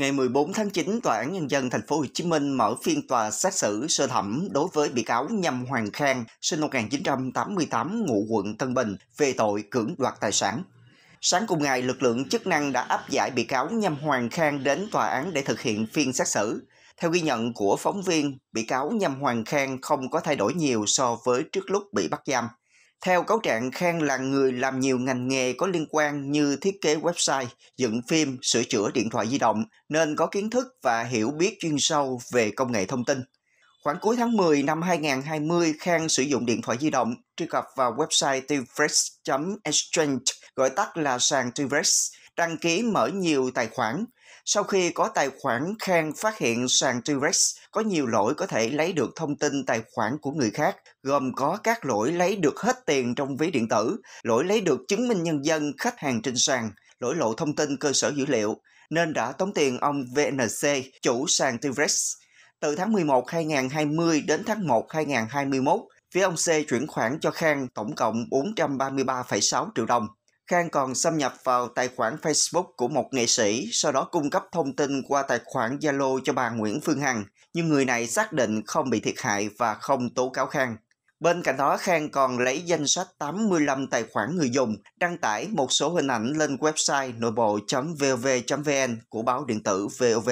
Ngày 14 tháng 9, Tòa án Nhân dân Thành phố Hồ Chí Minh mở phiên tòa xét xử sơ thẩm đối với bị cáo Nhâm Hoàng Khang, sinh năm 1988, ngụ quận Tân Bình, về tội cưỡng đoạt tài sản. Sáng cùng ngày, lực lượng chức năng đã áp giải bị cáo Nhâm Hoàng Khang đến tòa án để thực hiện phiên xét xử. Theo ghi nhận của phóng viên, bị cáo Nhâm Hoàng Khang không có thay đổi nhiều so với trước lúc bị bắt giam. Theo cáo trạng, Khang là người làm nhiều ngành nghề có liên quan như thiết kế website, dựng phim, sửa chữa điện thoại di động, nên có kiến thức và hiểu biết chuyên sâu về công nghệ thông tin. Khoảng cuối tháng 10 năm 2020, Khang sử dụng điện thoại di động, truy cập vào website tivrex exchange gọi tắt là sàn tivrex đăng ký mở nhiều tài khoản. Sau khi có tài khoản, Khang phát hiện sàn T-Rex có nhiều lỗi có thể lấy được thông tin tài khoản của người khác, gồm có các lỗi lấy được hết tiền trong ví điện tử, lỗi lấy được chứng minh nhân dân khách hàng trên sàn, lỗi lộ thông tin cơ sở dữ liệu, nên đã tống tiền ông VNC, chủ sàn T-Rex. Từ tháng 11 2020 đến tháng 1 2021, phía ông C chuyển khoản cho Khang tổng cộng 433,6 triệu đồng. Khang còn xâm nhập vào tài khoản Facebook của một nghệ sĩ, sau đó cung cấp thông tin qua tài khoản Zalo cho bà Nguyễn Phương Hằng, nhưng người này xác định không bị thiệt hại và không tố cáo Khang. Bên cạnh đó, Khang còn lấy danh sách 85 tài khoản người dùng, đăng tải một số hình ảnh lên website nội bộ.vov.vn của báo điện tử VOV.